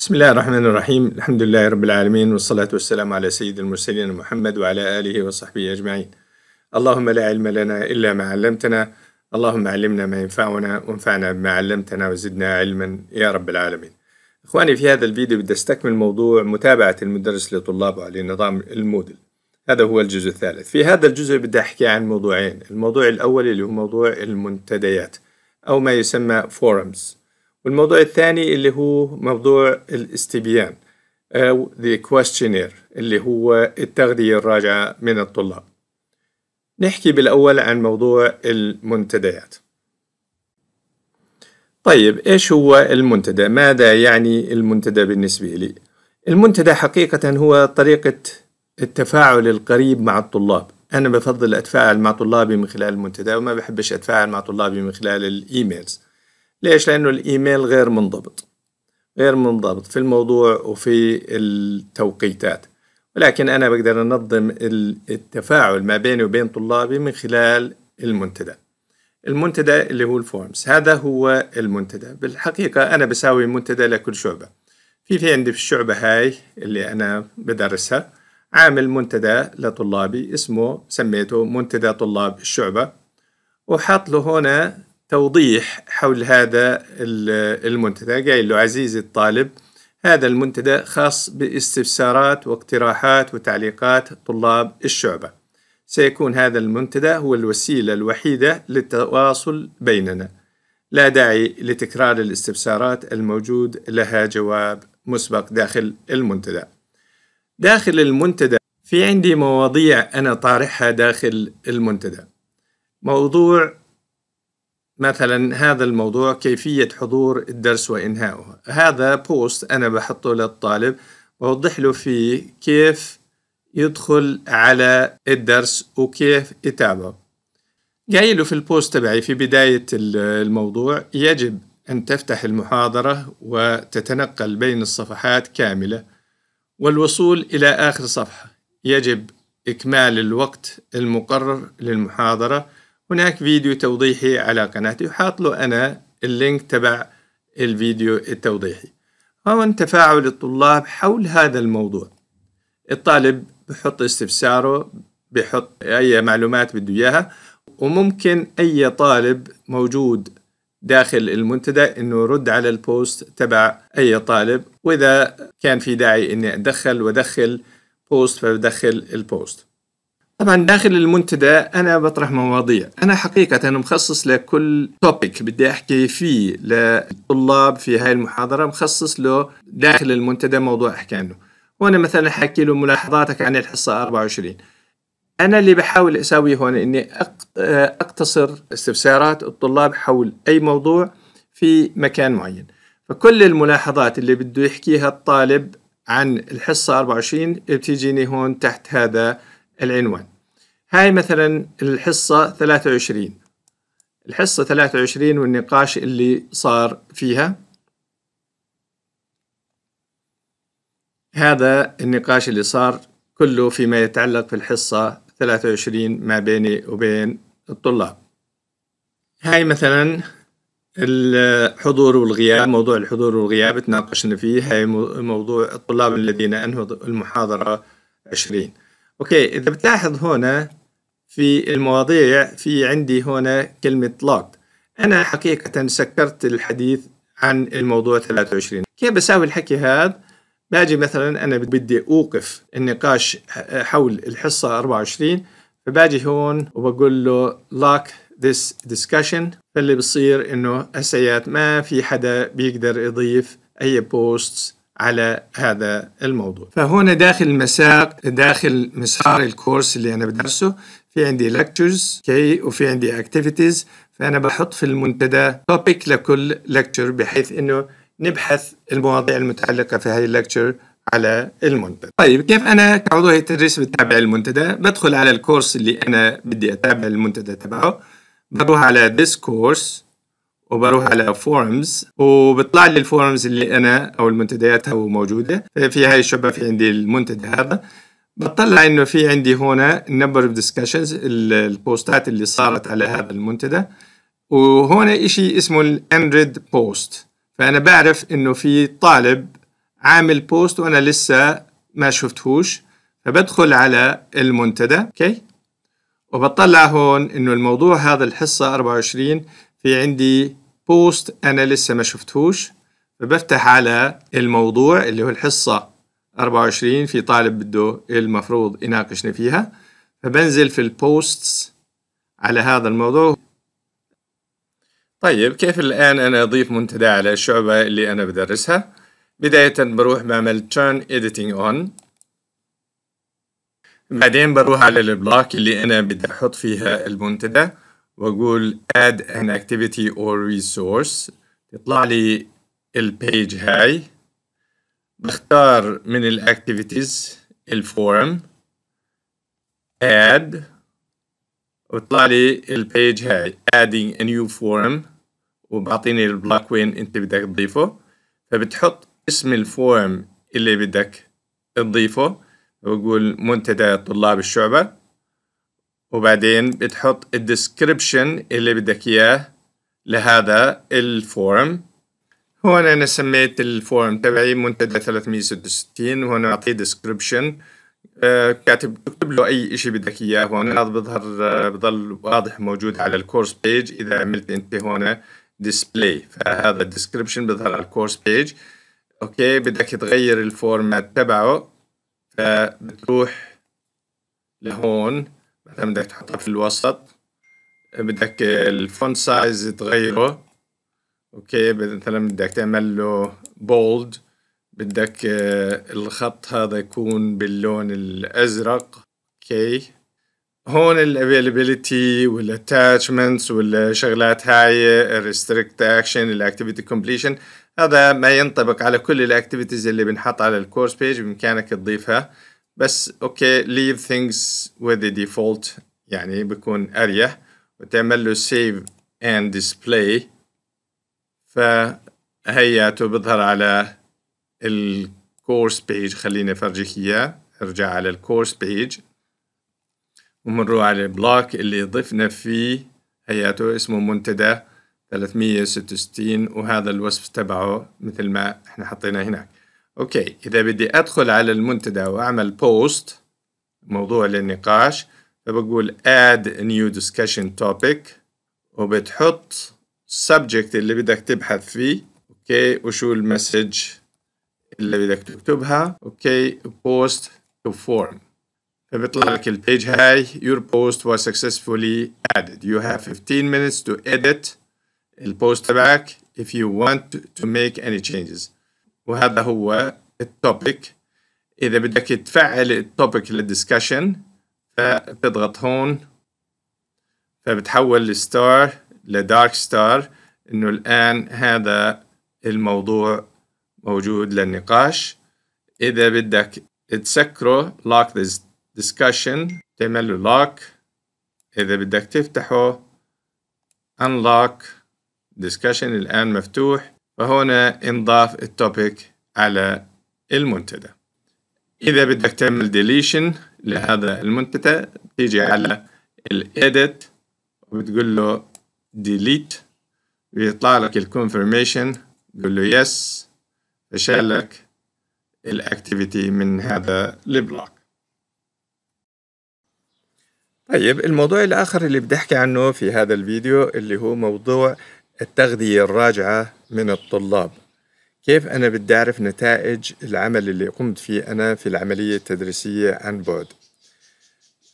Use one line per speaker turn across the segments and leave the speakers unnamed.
بسم الله الرحمن الرحيم الحمد لله رب العالمين والصلاة والسلام على سيد المرسلين محمد وعلى آله وصحبه أجمعين اللهم لا علم لنا إلا ما علمتنا اللهم علمنا ما ينفعنا وانفعنا بما علمتنا وزدنا علما يا رب العالمين إخواني في هذا الفيديو بدي أستكمل موضوع متابعة المدرس لطلابه على نظام المودل هذا هو الجزء الثالث في هذا الجزء بدي أحكي عن موضوعين الموضوع الأول اللي هو موضوع المنتديات أو ما يسمى فورمز والموضوع الثاني اللي هو موضوع الاستبيان أو آه، the questionnaire اللي هو التغذية الراجعة من الطلاب نحكي بالأول عن موضوع المنتديات طيب إيش هو المنتدى؟ ماذا يعني المنتدى بالنسبة لي؟ المنتدى حقيقة هو طريقة التفاعل القريب مع الطلاب أنا بفضل أتفاعل مع طلابي من خلال المنتدى وما بحبش أتفاعل مع طلابي من خلال الإيميلز ليش؟ لأنه الإيميل غير منضبط غير منضبط في الموضوع وفي التوقيتات ولكن أنا بقدر أنظم التفاعل ما بيني وبين طلابي من خلال المنتدى المنتدى اللي هو الفورمز هذا هو المنتدى بالحقيقة أنا بساوي منتدى لكل شعبة في في عندي في الشعبة هاي اللي أنا بدرسها عامل منتدى لطلابي اسمه سميته منتدى طلاب الشعبة وحاط له هنا توضيح حول هذا المنتدى قايل له عزيزي الطالب هذا المنتدى خاص باستفسارات واقتراحات وتعليقات طلاب الشعبة سيكون هذا المنتدى هو الوسيلة الوحيدة للتواصل بيننا لا داعي لتكرار الاستفسارات الموجود لها جواب مسبق داخل المنتدى داخل المنتدى في عندي مواضيع أنا طارحها داخل المنتدى موضوع مثلا هذا الموضوع كيفية حضور الدرس وإنهائه هذا بوست أنا بحطه للطالب بوضح له فيه كيف يدخل على الدرس وكيف يتابعه قايله في البوست تبعي في بداية الموضوع يجب أن تفتح المحاضرة وتتنقل بين الصفحات كاملة والوصول إلى آخر صفحة يجب إكمال الوقت المقرر للمحاضرة هناك فيديو توضيحي على قناتي وحاط له أنا اللينك تبع الفيديو التوضيحي هون تفاعل الطلاب حول هذا الموضوع الطالب بحط استفساره بحط أي معلومات بده إياها وممكن أي طالب موجود داخل المنتدى انه رد على البوست تبع اي طالب واذا كان في داعي اني ادخل وادخل بوست فبدخل البوست طبعا داخل المنتدى انا بطرح مواضيع انا حقيقه مخصص لكل توبيك بدي احكي فيه للطلاب في هاي المحاضره مخصص له داخل المنتدى موضوع احكي عنه وانا مثلا حكي له ملاحظاتك عن الحصه 24 انا اللي بحاول اسويه هون اني اقتصر استفسارات الطلاب حول اي موضوع في مكان معين فكل الملاحظات اللي بده يحكيها الطالب عن الحصه 24 بتجيني هون تحت هذا العنوان هاي مثلا الحصة 23 الحصة 23 والنقاش اللي صار فيها هذا النقاش اللي صار كله فيما يتعلق في الحصة 23 ما بيني وبين الطلاب هاي مثلا الحضور والغياب موضوع الحضور والغياب تناقشنا فيه هاي موضوع الطلاب الذين أنهوا المحاضرة 20 اوكي اذا بتلاحظ هنا في المواضيع في عندي هنا كلمة لوكت انا حقيقة سكرت الحديث عن الموضوع 23 كيف بساوي الحكي هذا باجي مثلا انا بدي اوقف النقاش حول الحصة 24 فباجي هون وبقول له lock this discussion فاللي بصير انه اسيات ما في حدا بيقدر يضيف اي بوستس على هذا الموضوع فهنا داخل المساق داخل مسار الكورس اللي أنا بدرسه في عندي لكتشرز كي وفي عندي اكتيفيتيز فأنا بحط في المنتدى توبيك لكل لكتشر بحيث أنه نبحث المواضيع المتعلقة في هذه اللكتشر على المنتدى طيب كيف أنا كعضو هيئة التدريس بتابع المنتدى بدخل على الكورس اللي أنا بدي أتابع المنتدى تبعه بروح على this course وبروح على فورمز وبطلع لي الفورمز اللي انا او المنتديات هو موجوده في هاي الشبه في عندي المنتدى هذا بطلع انه في عندي هنا نمبر اوف ديسكشنز البوستات اللي صارت على هذا المنتدى وهنا شيء اسمه الاندريد بوست فانا بعرف انه في طالب عامل بوست وانا لسه ما شفتهوش فبدخل على المنتدى اوكي okay. وبطلع هون انه الموضوع هذا الحصه 24 في عندي بوست أنا لسه ما شفتهوش فبفتح على الموضوع اللي هو الحصة 24 في طالب بده المفروض يناقشني فيها فبنزل في البوست على هذا الموضوع طيب كيف الآن أنا أضيف منتدى على الشعبة اللي أنا بدرسها؟ بداية بروح بعمل turn editing on بعدين بروح على البلاك اللي أنا بدي أحط فيها المنتدى واقول add an activity or resource يطلع لي البيج هاي بختار من الاكتيفيتيز الفورم add وطلع لي البيج هاي adding a new form وبعطيني البلوك وين انت بدك تضيفه فبتحط اسم الفورم اللي بدك تضيفه بقول منتدى طلاب الشعبة وبعدين بتحط الديسكريبشن اللي بدك إياه لهذا الفورم هون أنا سميت الفورم تبعي منتدى 366 وهون أعطيه ديسكريبشن آه، كاتب تكتب له أي شيء بدك إياه هون هذا بظهر آه، بظل واضح موجود على الكورس بيج إذا عملت أنت هون ديسبلاي فهذا الديسكربشن بظهر على الكورس بيج أوكي بدك تغير الفورمات تبعه فبتروح لهون بعدين بدك تحطها في الوسط بدك الفونت سايز تغيره اوكي مثلا بدك تعمل له بولد بدك آه، الخط هذا يكون باللون الازرق اوكي هون الافيلابيلتي والاتاتشمنتس والشغلات هاي الريستريكت اكشن الاكتيفيتي كومبليشن هذا ما ينطبق على كل الاكتيفيتيز اللي بنحط على الكورس بيج بامكانك تضيفها بس اوكي leave things with the default يعني بيكون اريح وتعمل له save and display فهياته بظهر على الكورس بيج خليني افرجيك اياه ارجع على الكورس بيج ومنروح على البلوك اللي ضفنا فيه هياته اسمه منتدى 366 وهذا الوصف تبعه مثل ما احنا حطيناه هناك اوكي اذا بدي ادخل على المنتدى واعمل بوست موضوع للنقاش فبقول add new discussion topic وبتحط subject اللي بدك تبحث فيه اوكي وشو المسج اللي بدك تكتبها اوكي بوست تو فورم فبيطلع لك البيج هاي your post was successfully added you have 15 minutes to edit البوست تبعك if you want to make any changes وهذا هو التوبيك اذا بدك تفعل التوبيك للدسكشن فبتضغط هون فبتحول الستار لدارك ستار انه الان هذا الموضوع موجود للنقاش اذا بدك تسكره lock this discussion تعمل له lock اذا بدك تفتحه unlock discussion الان مفتوح فهنا انضاف التوبيك على المنتدى إذا بدك تعمل ديليشن لهذا المنتدى تيجي على الإيديت وبتقول له ديليت بيطلع لك الكونفرميشن تقول له يس فشال لك الاكتيفيتي من هذا البلوك طيب الموضوع الآخر اللي بدي أحكي عنه في هذا الفيديو اللي هو موضوع التغذية الراجعة من الطلاب كيف أنا بدي أعرف نتائج العمل اللي قمت فيه أنا في العملية التدريسية عن بعد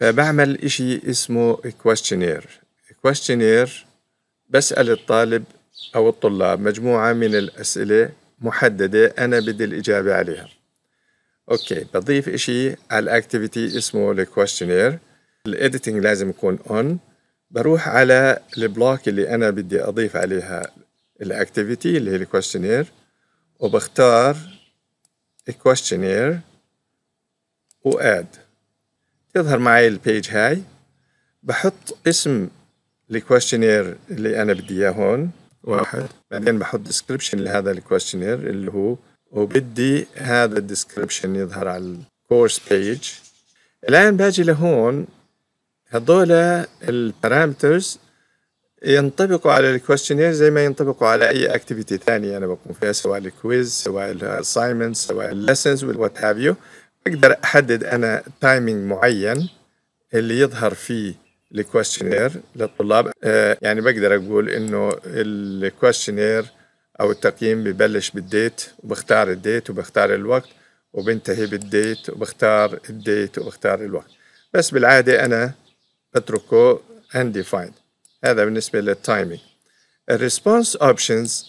فبعمل إشي اسمه questionnaire questionnaire بسأل الطالب أو الطلاب مجموعة من الأسئلة محددة أنا بدي الإجابة عليها أوكي بضيف إشي على الأكتيفيتي اسمه الكويشنير الإديتنج لازم يكون أون بروح على البلوك اللي أنا بدي أضيف عليها الأكتيفيتي اللي هي الكويشنير وبختار questionnaire واد تظهر معي البيج هاي بحط اسم الكويشنير اللي انا بدي اياه هون واحد بعدين بحط ديسكربشن لهذا الكويشنير اللي هو وبدي هذا الديسكربشن يظهر على الكورس بيج الان باجي لهون هذول البارامترز ينطبقوا على الكويشنير زي ما ينطبقوا على اي اكتيفيتي ثانيه انا بقوم فيها سواء الكويز سواء الاساينمنت سواء الليسنز وات هاف يو اقدر احدد انا تايمينج معين اللي يظهر فيه الكويشنير للطلاب آه يعني بقدر اقول انه الكويشنير او التقييم ببلش بالديت وبختار الديت وبختار الوقت وبنتهي بالديت وبختار الديت وبختار الوقت بس بالعاده انا اتركه undefined هذا بالنسبة للتايمينج الريسبونس اوبشنز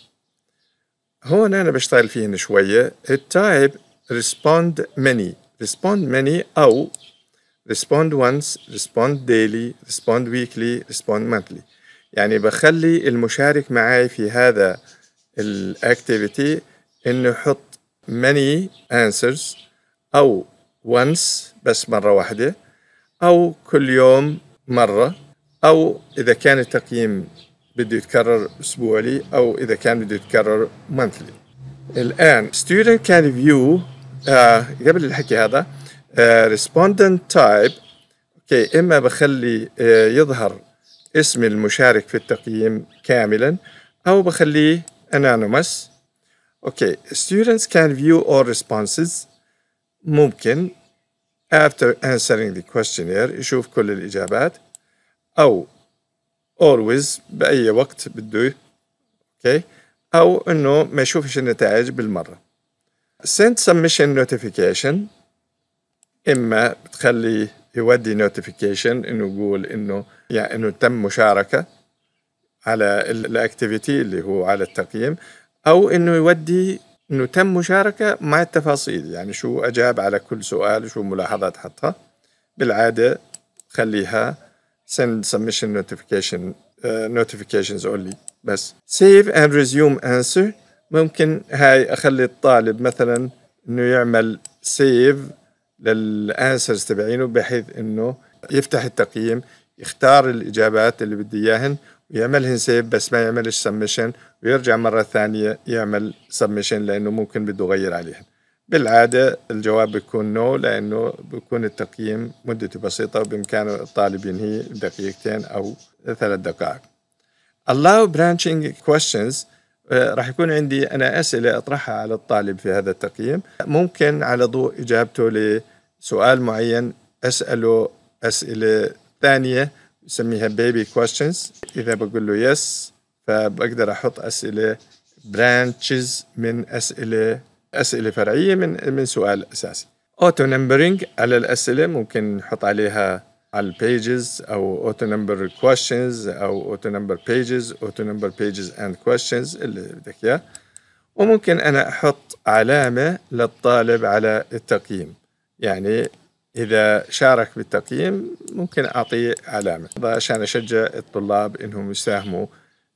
هون انا بشتغل فيهن شوية التايب respond many respond many او respond once respond daily respond weekly respond monthly يعني بخلي المشارك معي في هذا الاكتيفيتي انه يحط many answers او once بس مرة واحدة أو كل يوم مرة أو إذا كان التقييم بده يتكرر أسبوعي أو إذا كان بده يتكرر monthly الآن student can view uh, قبل الحكي هذا uh, respondent type اوكي إما بخلي uh, يظهر اسم المشارك في التقييم كاملا أو بخليه anonymous اوكي students can view all responses ممكن after answering the questionnaire يشوف كل الإجابات أو always بأي وقت بده أوكي okay. أو إنه ما يشوفش النتائج بالمرة send submission notification إما بتخلي يودي notification إنه يقول إنه يعني إنه تم مشاركة على الاكتيفيتي اللي هو على التقييم أو إنه يودي انه تم مشاركه مع التفاصيل يعني شو اجاب على كل سؤال وشو ملاحظات حطها بالعاده خليها send submission notification uh, notifications only بس save and resume answer ممكن هاي اخلي الطالب مثلا انه يعمل سيف للانسرز تبعينه بحيث انه يفتح التقييم يختار الاجابات اللي بده اياهن يعمل سيف بس ما يعملش سبمشن ويرجع مرة ثانية يعمل سبمشن لأنه ممكن بده يغير عليها بالعادة الجواب بيكون نو لأنه بيكون التقييم مدته بسيطة وبامكان الطالب ينهي بدقيقتين أو ثلاث دقائق allow branching questions آه، راح يكون عندي أنا أسئلة أطرحها على الطالب في هذا التقييم ممكن على ضوء إجابته لسؤال معين أسأله أسئلة ثانية بسميها بيبي كويستشنز اذا بقول له يس فبقدر احط اسئله برانشز من اسئله اسئله فرعيه من من سؤال اساسي اوتو نمبرنج على الاسئله ممكن نحط عليها على البيجز او اوتو نمبر كويشنز او اوتو نمبر بيجز اوتو نمبر بيجز اند كويشنز اللي بدك اياه وممكن انا احط علامه للطالب على التقييم يعني إذا شارك بالتقييم ممكن أعطيه علامة عشان أشجع الطلاب إنهم يساهموا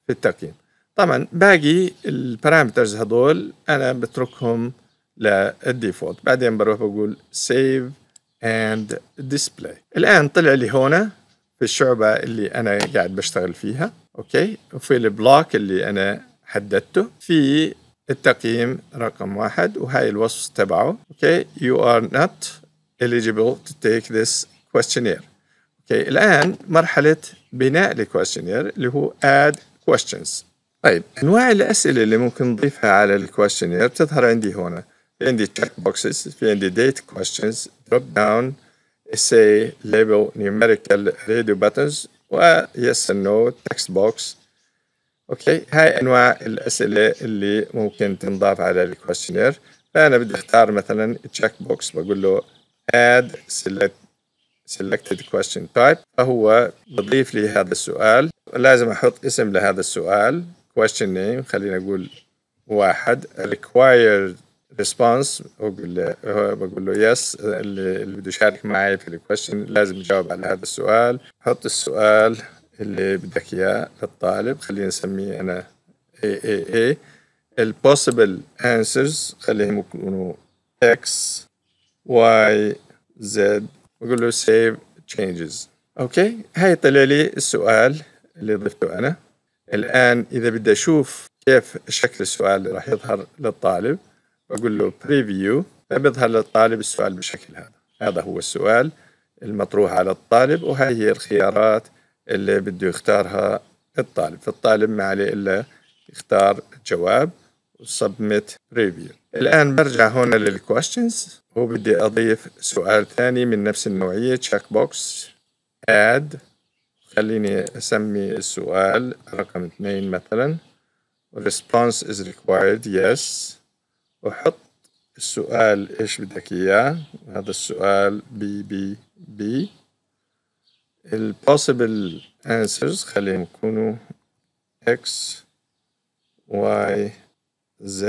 في التقييم طبعا باقي البارامترز هذول أنا بتركهم للديفولت بعدين بروح بقول سيف and display الآن طلع لي هنا في الشعبة اللي أنا قاعد بشتغل فيها أوكي وفي البلوك اللي أنا حددته في التقييم رقم واحد وهاي الوصف تبعه أوكي you are not eligible to take this questionnaire. اوكي الان مرحله بناء الكويشنير اللي هو add questions. طيب انواع الاسئله اللي ممكن نضيفها على الكويشنير تظهر عندي هنا. في عندي check boxes في عندي date questions drop down essay label numerical radio buttons و yes and no text box اوكي هاي انواع الاسئله اللي ممكن تنضاف على الكويشنير فانا بدي اختار مثلا تشيك بوكس بقول له add select selected question type فهو بضيف لي هذا السؤال لازم أحط اسم لهذا السؤال question name خلينا نقول واحد required response بقول له بقول له yes اللي, بده يشارك معي في الكويشن لازم يجاوب على هذا السؤال حط السؤال اللي بدك إياه للطالب خلينا نسميه أنا اي اي اي البوسيبل انسرز خليهم يكونوا اكس واي زد واقول له سيف تشينجز اوكي هاي طلع لي السؤال اللي ضفته انا الان اذا بدي اشوف كيف شكل السؤال اللي راح يظهر للطالب اقول له بريفيو طيب فبيظهر للطالب السؤال بالشكل هذا هذا هو السؤال المطروح على الطالب وهي هي الخيارات اللي بده يختارها الطالب فالطالب ما عليه إلا يختار جواب وسبمت بريفيو الآن برجع هنا للquestions وبدي أضيف سؤال ثاني من نفس النوعية تشيك بوكس add خليني أسمي السؤال رقم اثنين مثلا response is required yes وحط السؤال إيش بدك إياه هذا السؤال بي بي بي ال possible answers خليهم يكونوا x y z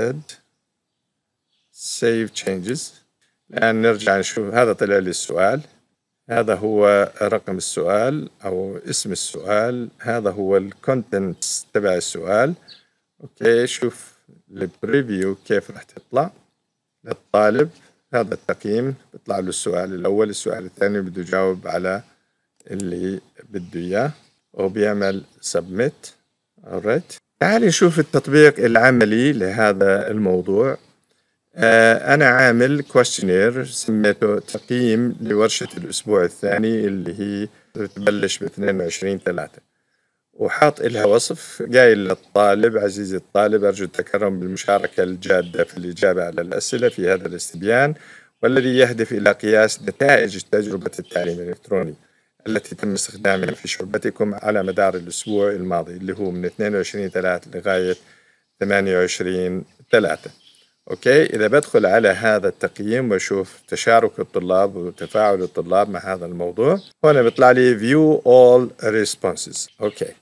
سيف تشينجز الآن نرجع نشوف هذا طلع لي السؤال هذا هو رقم السؤال أو اسم السؤال هذا هو الكونتنت تبع السؤال أوكي شوف البريفيو كيف راح تطلع للطالب هذا التقييم بيطلع له السؤال الأول السؤال الثاني بده يجاوب على اللي بده إياه وبيعمل سبميت أوريت تعالي نشوف التطبيق العملي لهذا الموضوع آه، أنا عامل كويشنير سميته تقييم لورشة الأسبوع الثاني اللي هي بتبلش ب 22 3 وحاط إلها وصف قايل للطالب عزيزي الطالب أرجو التكرم بالمشاركة الجادة في الإجابة على الأسئلة في هذا الاستبيان والذي يهدف إلى قياس نتائج تجربة التعليم الإلكتروني التي تم استخدامها في شعبتكم على مدار الأسبوع الماضي اللي هو من 22 3 لغاية 28 3 اوكي اذا بدخل على هذا التقييم واشوف تشارك الطلاب وتفاعل الطلاب مع هذا الموضوع هنا بيطلع لي view all responses اوكي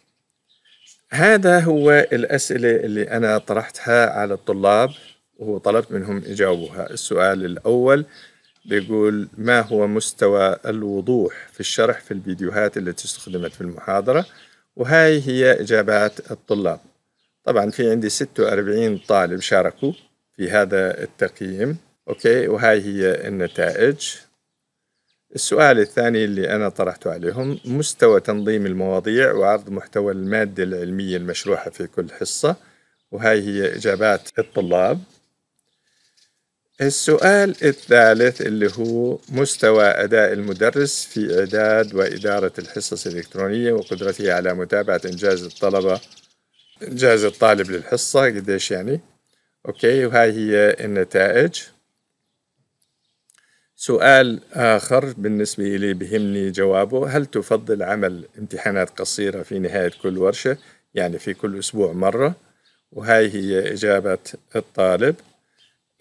هذا هو الاسئله اللي انا طرحتها على الطلاب وطلبت منهم يجاوبوها السؤال الاول بيقول ما هو مستوى الوضوح في الشرح في الفيديوهات التي استخدمت في المحاضره وهاي هي اجابات الطلاب طبعا في عندي 46 طالب شاركوا في هذا التقييم أوكي وهاي هي النتائج السؤال الثاني اللي أنا طرحته عليهم مستوى تنظيم المواضيع وعرض محتوى المادة العلمية المشروحة في كل حصة وهاي هي إجابات الطلاب السؤال الثالث اللي هو مستوى أداء المدرس في إعداد وإدارة الحصص الإلكترونية وقدرته على متابعة إنجاز الطلبة إنجاز الطالب للحصة قديش يعني أوكي وهاي هي النتائج سؤال آخر بالنسبة لي بهمني جوابه هل تفضل عمل امتحانات قصيرة في نهاية كل ورشة يعني في كل أسبوع مرة وهاي هي إجابة الطالب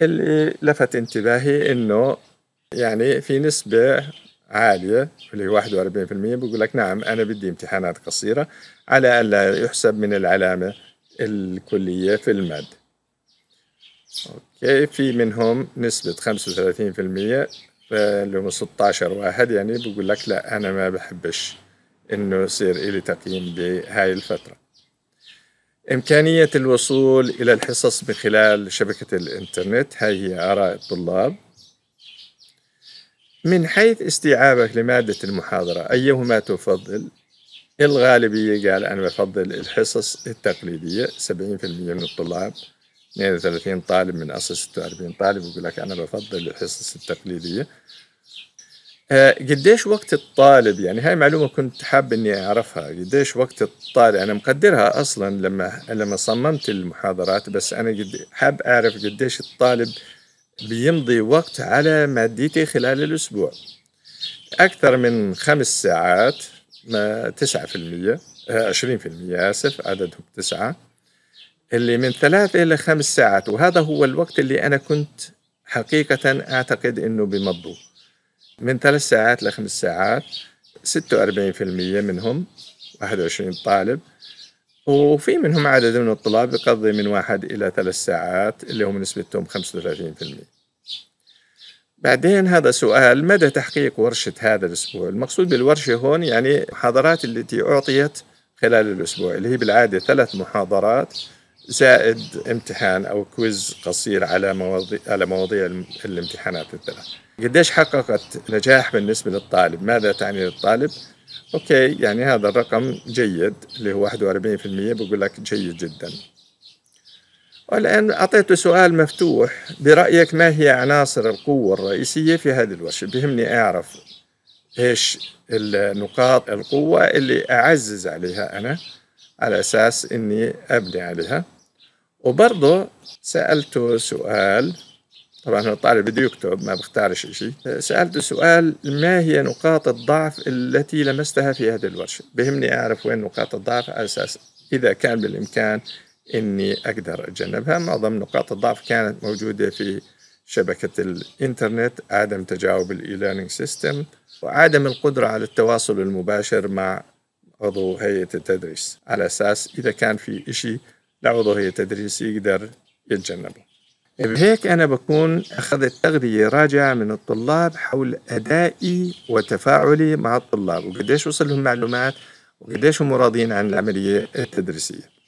اللي لفت انتباهي إنه يعني في نسبة عالية اللي هي 41% بيقول لك نعم أنا بدي امتحانات قصيرة على ألا يحسب من العلامة الكلية في المادة اوكي في منهم نسبة 35% اللي هم 16 واحد يعني بقول لك لا أنا ما بحبش إنه يصير إلي تقييم بهاي الفترة إمكانية الوصول إلى الحصص من خلال شبكة الإنترنت هاي هي آراء الطلاب من حيث استيعابك لمادة المحاضرة أيهما تفضل؟ الغالبية قال أنا بفضل الحصص التقليدية 70% من الطلاب 32 طالب من اصل 46 طالب يقول لك انا بفضل الحصص التقليديه آه، قديش وقت الطالب يعني هاي معلومه كنت حاب اني اعرفها قديش وقت الطالب انا مقدرها اصلا لما لما صممت المحاضرات بس انا قد حاب اعرف قديش الطالب بيمضي وقت على مادتي خلال الاسبوع اكثر من خمس ساعات ما 9% 20% آه، اسف عددهم تسعه اللي من ثلاث إلى خمس ساعات وهذا هو الوقت اللي أنا كنت حقيقة أعتقد أنه بمضوا من ثلاث ساعات لخمس ساعات 46% منهم 21 طالب وفي منهم عدد من الطلاب يقضي من واحد إلى ثلاث ساعات اللي هم نسبتهم 35% بعدين هذا سؤال مدى تحقيق ورشة هذا الأسبوع المقصود بالورشة هون يعني المحاضرات التي أعطيت خلال الأسبوع اللي هي بالعادة ثلاث محاضرات زائد امتحان او كويز قصير على مواضيع على مواضيع الامتحانات الثلاث. قديش حققت نجاح بالنسبه للطالب؟ ماذا تعني للطالب؟ اوكي يعني هذا الرقم جيد اللي هو 41% بقول لك جيد جدا. والآن أعطيته سؤال مفتوح برأيك ما هي عناصر القوة الرئيسية في هذه الورشة بهمني أعرف إيش النقاط القوة اللي أعزز عليها أنا على أساس إني أبني عليها وبرضه سألته سؤال طبعا هو الطالب بده يكتب ما بختارش شيء سألته سؤال ما هي نقاط الضعف التي لمستها في هذه الورشة بهمني أعرف وين نقاط الضعف على أساس إذا كان بالإمكان إني أقدر أتجنبها معظم نقاط الضعف كانت موجودة في شبكة الإنترنت عدم تجاوب الإيليرنينج سيستم وعدم القدرة على التواصل المباشر مع عضو هيئة التدريس على أساس إذا كان في إشي هي تدريس يقدر يتجنبه بهيك أنا بكون أخذت تغذية راجعة من الطلاب حول أدائي وتفاعلي مع الطلاب وقديش وصلهم معلومات وقديش هم راضيين عن العملية التدريسية